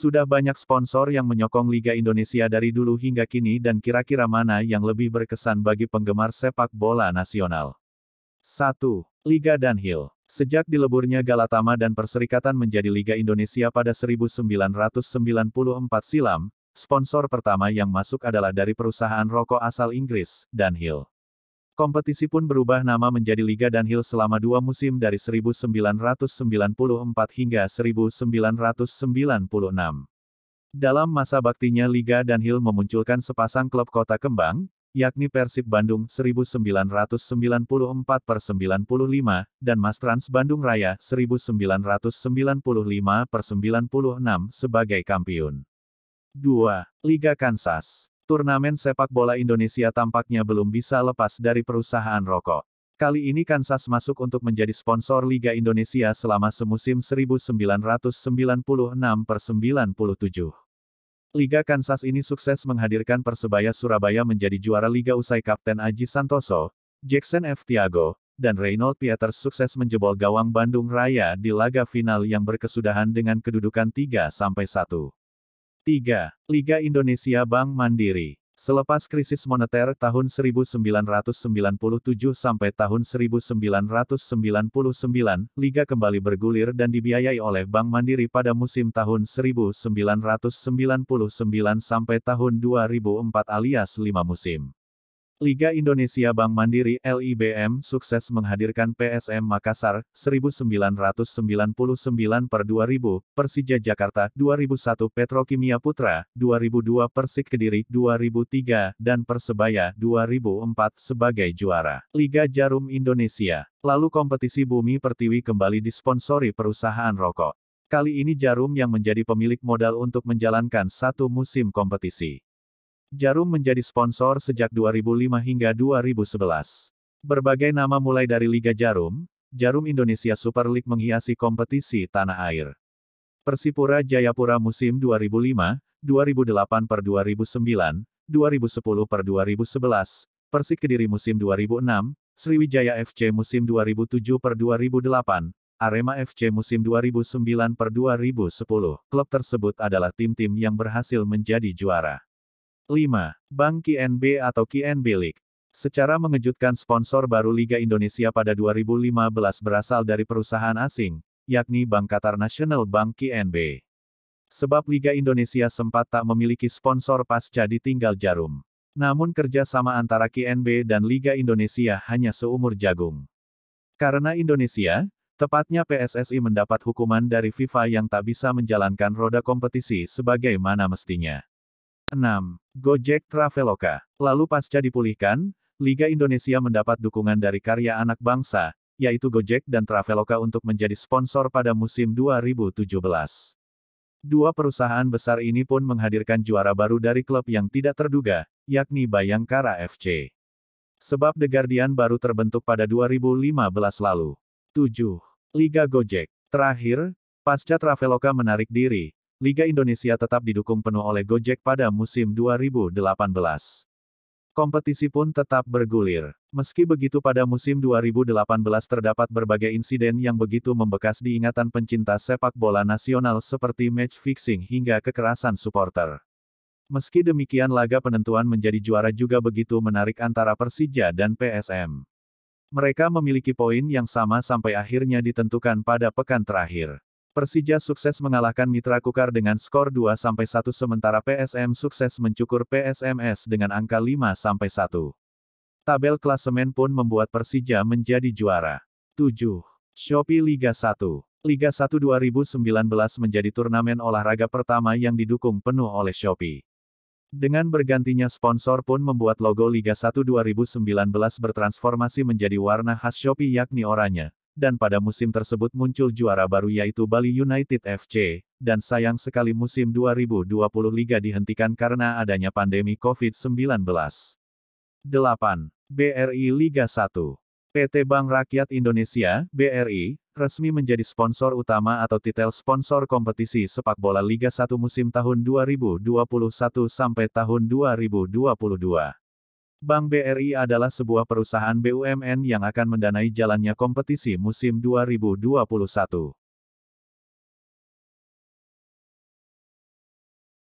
Sudah banyak sponsor yang menyokong Liga Indonesia dari dulu hingga kini dan kira-kira mana yang lebih berkesan bagi penggemar sepak bola nasional. 1. Liga Dunhill Sejak dileburnya Galatama dan Perserikatan menjadi Liga Indonesia pada 1994 silam, sponsor pertama yang masuk adalah dari perusahaan rokok asal Inggris, Dunhill. Kompetisi pun berubah nama menjadi Liga Danhill selama dua musim dari 1994 hingga 1996. Dalam masa baktinya Liga Danhill memunculkan sepasang klub kota kembang, yakni Persib Bandung 1994 per 95, dan Mas Trans Bandung Raya 1995 per 96 sebagai kampiun. 2. Liga Kansas Turnamen sepak bola Indonesia tampaknya belum bisa lepas dari perusahaan rokok. Kali ini Kansas masuk untuk menjadi sponsor Liga Indonesia selama semusim 1996 97. Liga Kansas ini sukses menghadirkan Persebaya Surabaya menjadi juara liga usai Kapten Aji Santoso, Jackson F. Tiago, dan Reynold Pieters sukses menjebol gawang Bandung Raya di laga final yang berkesudahan dengan kedudukan 3-1. 3. Liga Indonesia Bank Mandiri Selepas krisis moneter tahun 1997 sampai tahun 1999, liga kembali bergulir dan dibiayai oleh Bank Mandiri pada musim tahun 1999 sampai tahun 2004 alias 5 musim. Liga Indonesia Bank Mandiri LIBM sukses menghadirkan PSM Makassar 1999 per 2000, Persija Jakarta 2001 Petrokimia Putra 2002 Persik Kediri 2003 dan Persebaya 2004 sebagai juara. Liga Jarum Indonesia. Lalu kompetisi Bumi Pertiwi kembali disponsori perusahaan rokok. Kali ini Jarum yang menjadi pemilik modal untuk menjalankan satu musim kompetisi. Jarum menjadi sponsor sejak 2005 hingga 2011. Berbagai nama mulai dari Liga Jarum, Jarum Indonesia Super League menghiasi kompetisi tanah air. Persipura Jayapura musim 2005, 2008 per 2009, 2010 per 2011, Persik Kediri musim 2006, Sriwijaya FC musim 2007 per 2008, Arema FC musim 2009 per 2010. Klub tersebut adalah tim-tim yang berhasil menjadi juara. 5. Bank KNB atau QNB League Secara mengejutkan sponsor baru Liga Indonesia pada 2015 berasal dari perusahaan asing, yakni Bank Qatar National Bank KNB. Sebab Liga Indonesia sempat tak memiliki sponsor pasca ditinggal jarum. Namun kerja sama antara KNB dan Liga Indonesia hanya seumur jagung. Karena Indonesia, tepatnya PSSI mendapat hukuman dari FIFA yang tak bisa menjalankan roda kompetisi sebagaimana mestinya. 6. Gojek Traveloka. Lalu pasca dipulihkan, Liga Indonesia mendapat dukungan dari karya anak bangsa, yaitu Gojek dan Traveloka untuk menjadi sponsor pada musim 2017. Dua perusahaan besar ini pun menghadirkan juara baru dari klub yang tidak terduga, yakni Bayangkara FC. Sebab The Guardian baru terbentuk pada 2015 lalu. 7. Liga Gojek. Terakhir, pasca Traveloka menarik diri, Liga Indonesia tetap didukung penuh oleh Gojek pada musim 2018. Kompetisi pun tetap bergulir. Meski begitu pada musim 2018 terdapat berbagai insiden yang begitu membekas di ingatan pencinta sepak bola nasional seperti match fixing hingga kekerasan supporter. Meski demikian laga penentuan menjadi juara juga begitu menarik antara Persija dan PSM. Mereka memiliki poin yang sama sampai akhirnya ditentukan pada pekan terakhir. Persija sukses mengalahkan Mitra Kukar dengan skor 2-1 sementara PSM sukses mencukur PSMS dengan angka 5-1. Tabel klasemen pun membuat Persija menjadi juara. 7. Shopee Liga 1 Liga 1 2019 menjadi turnamen olahraga pertama yang didukung penuh oleh Shopee. Dengan bergantinya sponsor pun membuat logo Liga 1 2019 bertransformasi menjadi warna khas Shopee yakni oranye, dan pada musim tersebut muncul juara baru yaitu Bali United FC, dan sayang sekali musim 2020 Liga dihentikan karena adanya pandemi COVID-19. 8. BRI Liga 1 PT Bank Rakyat Indonesia, BRI, resmi menjadi sponsor utama atau titel sponsor kompetisi sepak bola Liga 1 musim tahun 2021 sampai tahun 2022. Bank BRI adalah sebuah perusahaan BUMN yang akan mendanai jalannya kompetisi musim 2021.